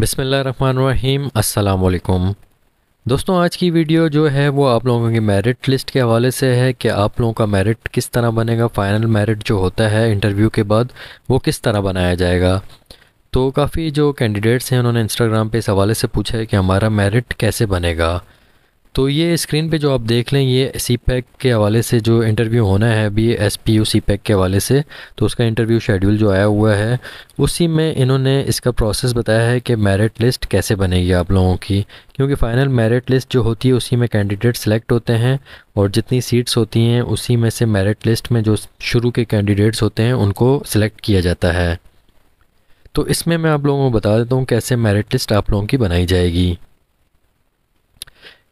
बिसमीम् अल्लाम दोस्तों आज की वीडियो जो है वो आप लोगों की मेरिट लिस्ट के हवाले से है कि आप लोगों का मेरिट किस तरह बनेगा फ़ाइनल मेरिट जो होता है इंटरव्यू के बाद वो किस तरह बनाया जाएगा तो काफ़ी जो कैंडिडेट्स हैं उन्होंने इंस्टाग्राम पे इस हवाले से पूछा है कि हमारा मेरिट कैसे बनेगा तो ये स्क्रीन पे जो आप देख लें ये सी पैक के हवाले से जो इंटरव्यू होना है अभी एस पी यू सी पैक के हवाले से तो उसका इंटरव्यू शेड्यूल जो आया हुआ है उसी में इन्होंने इसका प्रोसेस बताया है कि मेरिट लिस्ट कैसे बनेगी आप लोगों की क्योंकि फ़ाइनल मेरिट लिस्ट जो होती है उसी में कैंडिडेट सेलेक्ट होते हैं और जितनी सीट्स होती हैं उसी में से मेरिट लिस्ट में जो शुरू के कैंडिडेट्स होते हैं उनको सिलेक्ट किया जाता है तो इसमें मैं आप लोगों को बता देता हूँ कैसे मेरिट लिस्ट आप लोगों की बनाई जाएगी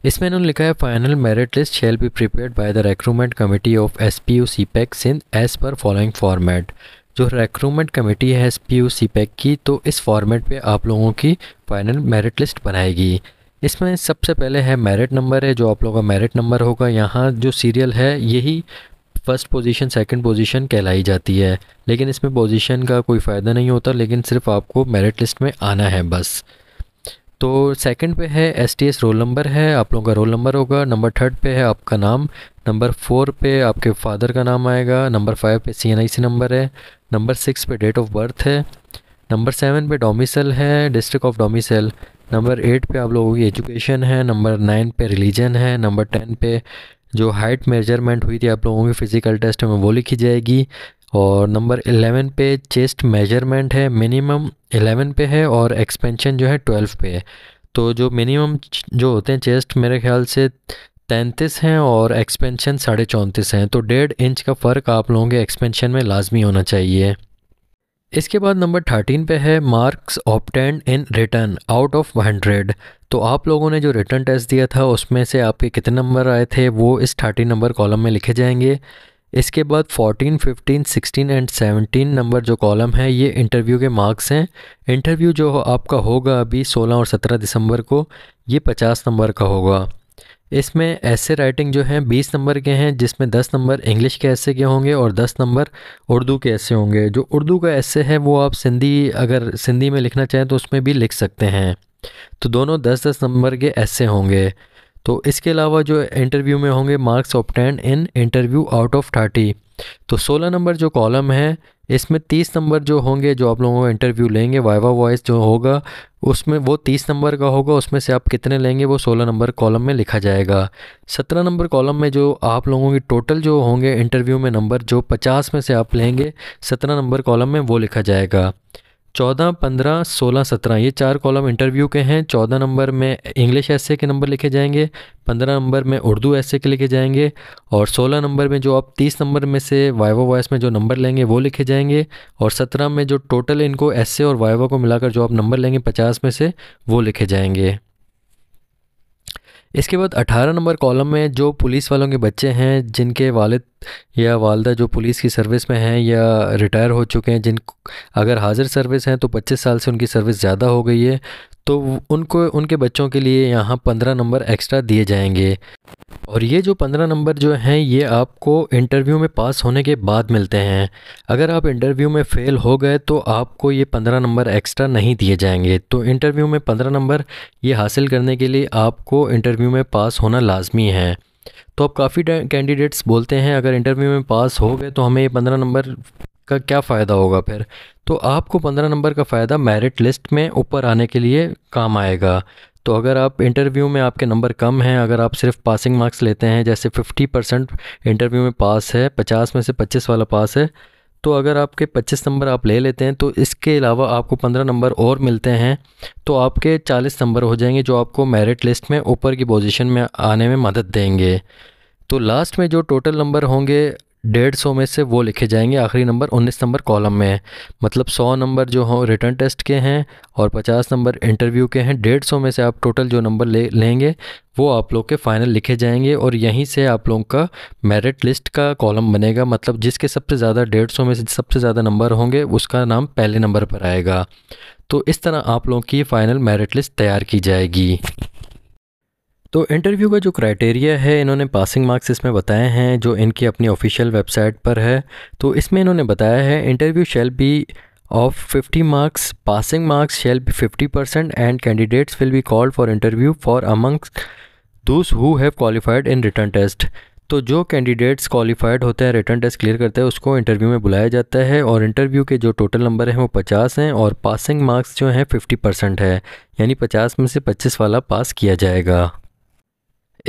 इसमें इन्होंने लिखा है final merit list shall be prepared by the recruitment committee of S P U C पैक Sindh as per following format जो रिक्रूटमेंट कमेटी है एस पी यू सी पैक की तो इस फॉर्मेट पे आप लोगों की फाइनल मेरिट लिस्ट बनाएगी इसमें सबसे पहले है मेरिट नंबर है जो आप लोगों का मेरिट नंबर होगा यहाँ जो सीरियल है यही फर्स्ट पोजीशन सेकंड पोजीशन कहलाई जाती है लेकिन इसमें पोजीशन का कोई फ़ायदा नहीं होता लेकिन सिर्फ आपको मेरिट लिस्ट में आना है बस तो सेकंड पे है S T S roll number है आप लोगों का रोल नंबर होगा नंबर थर्ड पे है आपका नाम नंबर फोर पे आपके फादर का नाम आएगा नंबर फाइव पे C N I C number है नंबर सिक्स पे डेट ऑफ बर्थ है नंबर सेवन पे डोमिसल है district of domicile number eight पे आप लोगों की एजुकेशन है नंबर नाइन पे रिलीजन है नंबर टेन पे जो हाइट मेजरमेंट हुई थी आप लोगों की फ़िज़िकल टेस्ट में वो लिखी जाएगी और नंबर एलेवन पे चेस्ट मेजरमेंट है मिनिमम एलेवन पे है और एक्सपेंशन जो है ट्वेल्व पे है तो जो मिनिमम जो होते हैं चेस्ट मेरे ख्याल से तैंतीस हैं और एक्सपेंशन साढ़े चौंतीस हैं तो डेढ़ इंच का फ़र्क आप लोगों के एक्सपेंशन में लाजमी होना चाहिए इसके बाद नंबर थर्टीन पे है marks obtained in written out of hundred तो आप लोगों ने जो रिटर्न टेस्ट दिया था उसमें से आपके कितने नंबर आए थे वो इस थर्टीन नंबर कॉलम में लिखे जाएंगे इसके बाद 14, 15, 16 एंड 17 नंबर जो कॉलम है ये इंटरव्यू के मार्क्स हैं इंटरव्यू जो आपका होगा अभी 16 और 17 दिसंबर को ये 50 नंबर का होगा इसमें ऐसे राइटिंग जो हैं 20 नंबर के हैं जिसमें 10 नंबर इंग्लिश के ऐसे के होंगे और 10 नंबर उर्दू के ऐसे होंगे जो उर्दू का ऐसे है वो आप सिंधी अगर सिंधी में लिखना चाहें तो उसमें भी लिख सकते हैं तो दोनों दस दस नंबर के ऐसे होंगे तो इसके अलावा जो इंटरव्यू में होंगे marks obtained in interview out of thirty तो सोलह नंबर जो कॉलम है इसमें तीस नंबर जो होंगे जो आप लोगों का इंटरव्यू लेंगे वाइवा वॉइस जो होगा उसमें वो तीस नंबर का होगा उसमें से आप कितने लेंगे वो सोलह नंबर कॉलम में लिखा जाएगा सत्रह नंबर कॉलम में जो आप लोगों की टोटल जो होंगे इंटरव्यू में नंबर जो पचास में से आप लेंगे सत्रह नंबर कॉलम में वो लिखा जाएगा चौदह पंद्रह सोलह सत्रह ये चार कॉलम इंटरव्यू के हैं चौदह नंबर में इंग्लिश ऐसे के नंबर लिखे जाएंगे पंद्रह नंबर में उर्दू ऐसे के लिखे जाएंगे और सोलह नंबर में जो आप तीस नंबर में से वाइवा वॉइस में जो नंबर लेंगे वो लिखे जाएंगे और सत्रह में जो टोटल इनको ऐसे और वाइवा को मिलाकर जो आप नंबर लेंगे पचास में से वो लिखे जाएंगे इसके बाद अठारह नंबर कॉलम में जो पुलिस वालों के बच्चे हैं जिनके वालद या वालदा जो पुलिस की सर्विस में हैं या रिटायर हो चुके हैं जिन अगर हाजिर सर्विस हैं तो 25 साल से उनकी सर्विस ज़्यादा हो गई है तो उनको उनके बच्चों के लिए यहाँ पंद्रह नंबर एक्स्ट्रा दिए जाएंगे और ये जो पंद्रह नंबर जो हैं ये आपको इंटरव्यू में पास होने के बाद मिलते हैं अगर आप इंटरव्यू में फ़ेल हो गए तो आपको ये पंद्रह नंबर एक्स्ट्रा नहीं दिए जाएंगे तो इंटरव्यू में पंद्रह नंबर ये हासिल करने के लिए आपको इंटरव्यू में पास होना लाजमी है तो अब काफ़ी कैंडिडेट्स बोलते हैं अगर इंटरव्यू में पास हो गए तो हमें ये पंद्रह नंबर का क्या फ़ायदा होगा फिर तो आपको पंद्रह नंबर का फ़ायदा मेरिट लिस्ट में ऊपर आने के लिए काम आएगा तो अगर आप इंटरव्यू में आपके नंबर कम हैं अगर आप सिर्फ पासिंग मार्क्स लेते हैं जैसे 50 परसेंट इंटरव्यू में पास है 50 में से 25 वाला पास है तो अगर आपके 25 नंबर आप ले लेते हैं तो इसके अलावा आपको 15 नंबर और मिलते हैं तो आपके 40 नंबर हो जाएंगे जो आपको मेरिट लिस्ट में ऊपर की पोजीशन में आने में मदद देंगे तो लास्ट में जो टोटल नंबर होंगे डेढ़ सौ में से वो लिखे जाएंगे आखिरी नंबर उन्नीस नंबर कॉलम में है मतलब सौ नंबर जो हो रिटर्न टेस्ट के हैं और पचास नंबर इंटरव्यू के हैं डेढ़ सौ में से आप टोटल जो नंबर ले लेंगे वो आप लोग के फाइनल लिखे जाएंगे और यहीं से आप लोगों का मेरिट लिस्ट का कॉलम बनेगा मतलब जिसके सबसे ज़्यादा डेढ़ सौ में से सबसे ज़्यादा नंबर होंगे उसका नाम पहले नंबर पर आएगा तो इस तरह आप लोगों की फ़ाइनल मेरिट लिस्ट तैयार की जाएगी तो इंटरव्यू का जो क्राइटेरिया है इन्होंने पासिंग मार्क्स इसमें बताए हैं जो इनकी अपनी ऑफिशियल वेबसाइट पर है तो इसमें इन्होंने बताया है interview shall be of 50 marks passing marks shall be 50% and candidates will be called for interview for amongst those who have qualified in written test तो जो कैंडिडेट्स क्वालिफाइड होते हैं रिटर्न टेस्ट क्लियर करते हैं उसको इंटरव्यू में बुलाया जाता है और इंटरव्यू के जो टोटल नंबर हैं वो 50 हैं और पासिंग मार्क्स जो हैं 50 परसेंट है यानी 50 में से 25 वाला पास किया जाएगा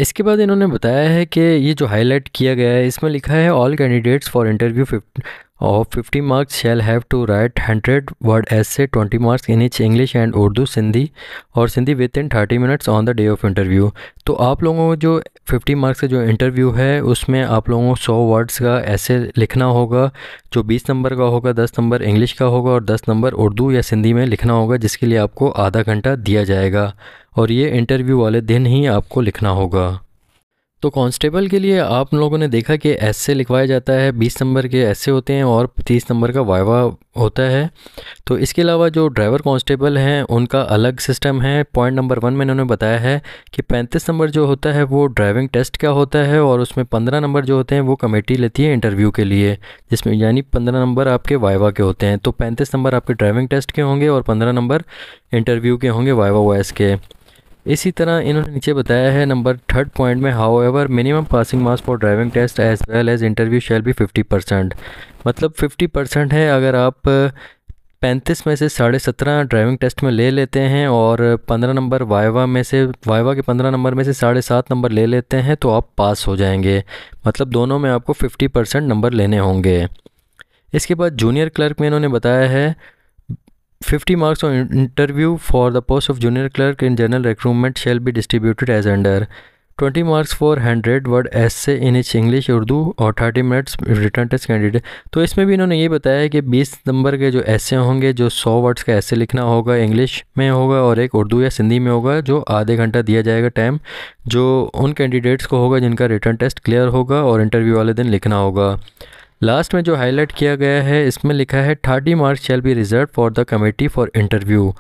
इसके बाद इन्होंने बताया है कि ये जो हाईलाइट किया गया है इसमें लिखा है all candidates for interview of 50 marks shall have to write 100 essay twenty marks in each English and Urdu sindhi और Sindhi within thirty minutes on the day of interview तो आप लोगों को जो फिफ्टी मार्क्स का जो इंटरव्यू है उसमें आप लोगों को सौ वर्ड्स का ऐसे लिखना होगा जो बीस नंबर का होगा दस नंबर इंग्लिश का होगा और दस नंबर उर्दू या सिंधी में लिखना होगा जिसके लिए आपको आधा घंटा दिया जाएगा और ये इंटरव्यू वाले दिन ही आपको लिखना होगा तो कांस्टेबल के लिए आप लोगों ने देखा कि एस लिखवाया जाता है बीस नंबर के एस होते हैं और तीस नंबर का वाइवा होता है तो इसके अलावा जो ड्राइवर कांस्टेबल हैं उनका अलग सिस्टम है पॉइंट नंबर वन में इन्होंने बताया है कि पैंतीस नंबर जो होता है वो ड्राइविंग टेस्ट का होता है और उसमें पंद्रह नंबर जो होते हैं वो कमेटी लेती है इंटरव्यू के लिए जिसमें यानी पंद्रह नंबर आपके वाइवा के होते हैं तो पैंतीस नंबर आपके ड्राइविंग टेस्ट के होंगे और पंद्रह नंबर इंटरव्यू के होंगे वाइवा वॉयस के इसी तरह इन्होंने नीचे बताया है नंबर थर्ड पॉइंट में however minimum passing marks for driving test as well as interview shall be fifty percent मतलब फिफ्टी परसेंट है अगर आप पैंतीस में से साढ़े सत्रह ड्राइविंग टेस्ट में ले लेते हैं और पंद्रह नंबर वाइवा में से वाइवा के पंद्रह नंबर में से साढ़े सात नंबर ले लेते हैं तो आप पास हो जाएंगे मतलब दोनों में आपको फिफ्टी परसेंट नंबर लेने होंगे इसके बाद जूनियर क्लर्क में इन्होंने बताया है 50 marks on interview for the post of junior clerk in general recruitment shall be distributed as under 20 marks for 100 word essay in each English Urdu और 30 minutes written test candidate तो इसमें भी इन्होंने ये बताया है कि 20 नंबर के जो ऐसे होंगे जो 100 words का ऐसे लिखना होगा English में होगा और एक उर्दू या सिंधी में होगा जो आधे घंटा दिया जाएगा time जो उन candidates को होगा जिनका written test clear होगा और interview वाले दिन लिखना होगा लास्ट में जो हाईलाइट किया गया है इसमें लिखा है thirty marks shall be reserve for the committee for interview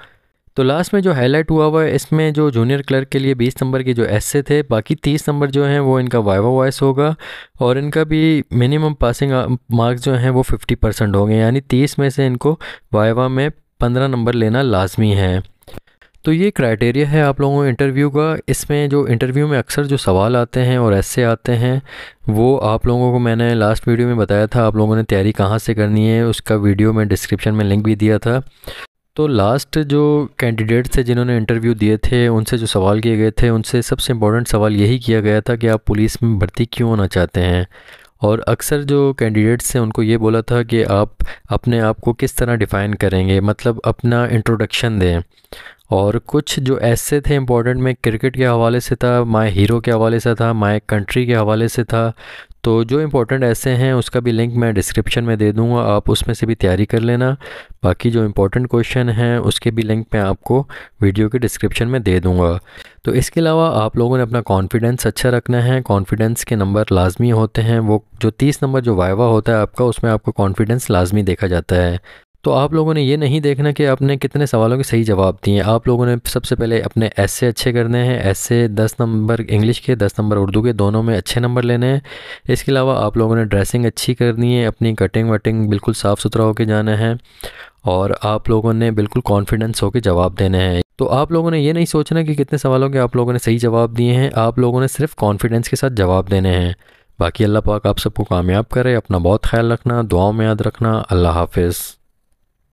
तो लास्ट में जो हाईलाइट हुआ हुआ है इसमें जो जूनियर क्लर्क के लिए 20 नंबर के जो एस थे बाकी 30 नंबर जो हैं वो इनका वाइवा वॉइस होगा और इनका भी मिनिमम पासिंग मार्क्स जो हैं वो 50 परसेंट होंगे यानी 30 में से इनको वाइवा में 15 नंबर लेना लाजमी है तो ये क्राइटेरिया है आप लोगों इंटरव्यू का इसमें जो इंटरव्यू में अक्सर जो सवाल आते हैं और ऐसे आते हैं वो आप लोगों को मैंने लास्ट वीडियो में बताया था आप लोगों ने तैयारी कहाँ से करनी है उसका वीडियो में डिस्क्रिप्शन में लिंक भी दिया था तो लास्ट जो कैंडिडेट थे जिन्होंने इंटरव्यू दिए थे उनसे जो सवाल किए गए थे उनसे सबसे इम्पोर्टेंट सवाल यही किया गया था कि आप पुलिस में भर्ती क्यों होना चाहते हैं और अक्सर जो कैंडिडेट्स हैं उनको ये बोला था कि आप अपने आप को किस तरह डिफ़ाइन करेंगे मतलब अपना इंट्रोडक्शन दें और कुछ जो ऐसे थे इम्पोर्टेंट में क्रिकेट के हवाले से था माय हीरो के हवाले से था माय कंट्री के हवाले से था तो जो इम्पोर्टेंट ऐसे हैं उसका भी लिंक मैं डिस्क्रिप्शन में दे दूंगा आप उसमें से भी तैयारी कर लेना बाकी जो इम्पोर्टेंट क्वेश्चन हैं उसके भी लिंक मैं आपको वीडियो के डिस्क्रिप्शन में दे दूँगा तो इसके अलावा आप लोगों ने अपना कॉन्फिडेंस अच्छा रखना है कॉन्फिडेंस के नंबर लाजमी होते हैं वो जो तीस नंबर जो वाइवा होता है आपका उसमें आपको कॉन्फिडेंस लाजमी देखा जाता है तो आप लोगों ने ये नहीं देखना कि आपने कितने सवालों के सही जवाब दिए आप लोगों ने सबसे पहले अपने ऐसे अच्छे करने हैं ऐसे दस नंबर इंग्लिश के दस नंबर उर्दू के दोनों में अच्छे नंबर लेने हैं इसके अलावा आप लोगों ने ड्रेसिंग अच्छी करनी है अपनी कटिंग वटिंग बिल्कुल साफ़ सुथरा होकर जाना है और आप लोगों ने बिल्कुल कॉन्फिडेंस होकर जवाब देने हैं तो आप लोगों ने ये नहीं सोचना कि कितने सवालों के आप लोगों ने सही जवाब दिए हैं आप लोगों ने सिर्फ कॉन्फिडेंस के साथ जवाब देने हैं बाकी अल्लाह पाक आप सबको कामयाब करे अपना बहुत ख्याल रखना दुआओं में याद रखना अल्लाह हाफिज़